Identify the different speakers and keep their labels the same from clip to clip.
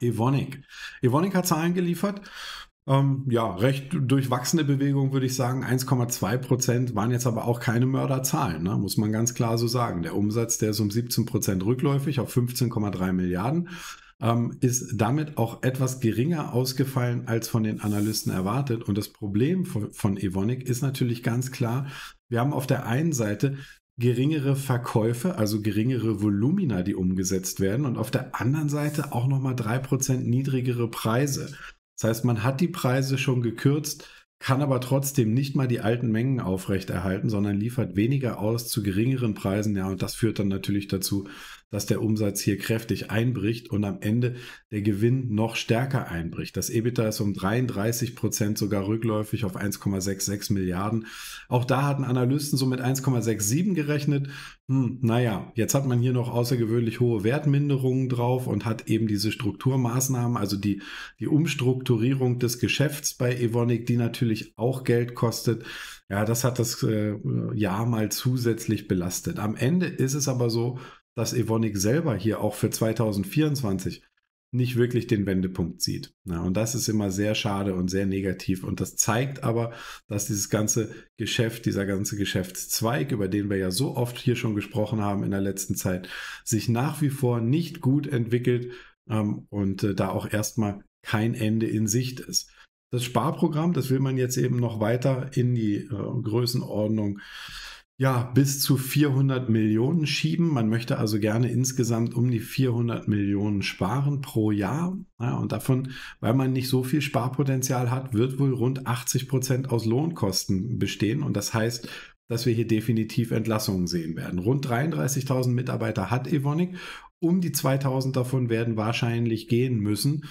Speaker 1: Evonik. Evonik hat Zahlen geliefert. Ähm, ja, recht durchwachsene Bewegung, würde ich sagen. 1,2 Prozent waren jetzt aber auch keine Mörderzahlen, ne? muss man ganz klar so sagen. Der Umsatz, der ist um 17 Prozent rückläufig auf 15,3 Milliarden, ähm, ist damit auch etwas geringer ausgefallen als von den Analysten erwartet. Und das Problem von, von Evonik ist natürlich ganz klar, wir haben auf der einen Seite geringere Verkäufe, also geringere Volumina, die umgesetzt werden und auf der anderen Seite auch nochmal 3% niedrigere Preise. Das heißt, man hat die Preise schon gekürzt, kann aber trotzdem nicht mal die alten Mengen aufrechterhalten, sondern liefert weniger aus zu geringeren Preisen. Ja, und das führt dann natürlich dazu, dass der Umsatz hier kräftig einbricht und am Ende der Gewinn noch stärker einbricht. Das EBITDA ist um 33 Prozent sogar rückläufig auf 1,66 Milliarden. Auch da hatten Analysten so mit 1,67 gerechnet. Hm, naja, jetzt hat man hier noch außergewöhnlich hohe Wertminderungen drauf und hat eben diese Strukturmaßnahmen, also die, die Umstrukturierung des Geschäfts bei Evonik, die natürlich auch Geld kostet. Ja, das hat das äh, Jahr mal zusätzlich belastet. Am Ende ist es aber so, dass Evonik selber hier auch für 2024 nicht wirklich den Wendepunkt sieht. Ja, und das ist immer sehr schade und sehr negativ. Und das zeigt aber, dass dieses ganze Geschäft, dieser ganze Geschäftszweig, über den wir ja so oft hier schon gesprochen haben in der letzten Zeit, sich nach wie vor nicht gut entwickelt ähm, und äh, da auch erstmal kein Ende in Sicht ist. Das Sparprogramm, das will man jetzt eben noch weiter in die äh, Größenordnung äh, ja, bis zu 400 Millionen schieben. Man möchte also gerne insgesamt um die 400 Millionen sparen pro Jahr. Ja, und davon, weil man nicht so viel Sparpotenzial hat, wird wohl rund 80 Prozent aus Lohnkosten bestehen. Und das heißt, dass wir hier definitiv Entlassungen sehen werden. Rund 33.000 Mitarbeiter hat Evonik um die 2000 davon werden wahrscheinlich gehen müssen.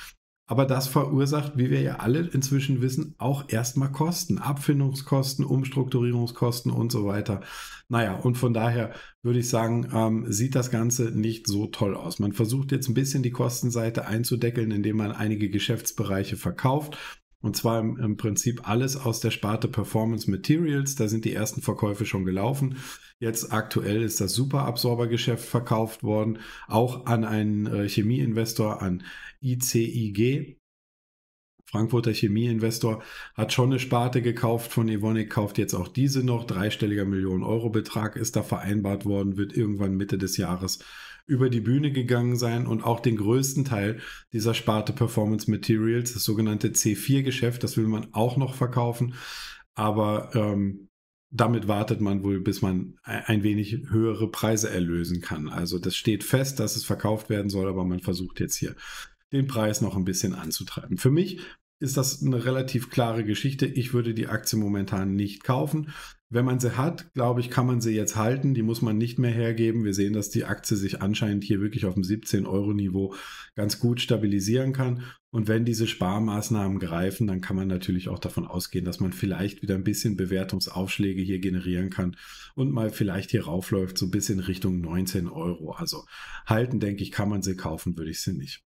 Speaker 1: Aber das verursacht, wie wir ja alle inzwischen wissen, auch erstmal Kosten, Abfindungskosten, Umstrukturierungskosten und so weiter. Naja, und von daher würde ich sagen, ähm, sieht das Ganze nicht so toll aus. Man versucht jetzt ein bisschen die Kostenseite einzudeckeln, indem man einige Geschäftsbereiche verkauft und zwar im, im, Prinzip alles aus der Sparte Performance Materials. Da sind die ersten Verkäufe schon gelaufen. Jetzt aktuell ist das Superabsorbergeschäft verkauft worden, auch an einen äh, Chemieinvestor, an ICIG. Frankfurter Chemieinvestor hat schon eine Sparte gekauft von Evonik, kauft jetzt auch diese noch. Dreistelliger Millionen Euro Betrag ist da vereinbart worden, wird irgendwann Mitte des Jahres über die Bühne gegangen sein und auch den größten Teil dieser Sparte Performance Materials, das sogenannte C4-Geschäft, das will man auch noch verkaufen. Aber ähm, damit wartet man wohl, bis man ein wenig höhere Preise erlösen kann. Also das steht fest, dass es verkauft werden soll, aber man versucht jetzt hier den Preis noch ein bisschen anzutreiben. Für mich ist das eine relativ klare Geschichte. Ich würde die Aktie momentan nicht kaufen wenn man sie hat, glaube ich, kann man sie jetzt halten. Die muss man nicht mehr hergeben. Wir sehen, dass die Aktie sich anscheinend hier wirklich auf dem 17-Euro-Niveau ganz gut stabilisieren kann. Und wenn diese Sparmaßnahmen greifen, dann kann man natürlich auch davon ausgehen, dass man vielleicht wieder ein bisschen Bewertungsaufschläge hier generieren kann und mal vielleicht hier raufläuft, so ein bisschen Richtung 19 Euro. Also halten, denke ich, kann man sie kaufen, würde ich sie nicht.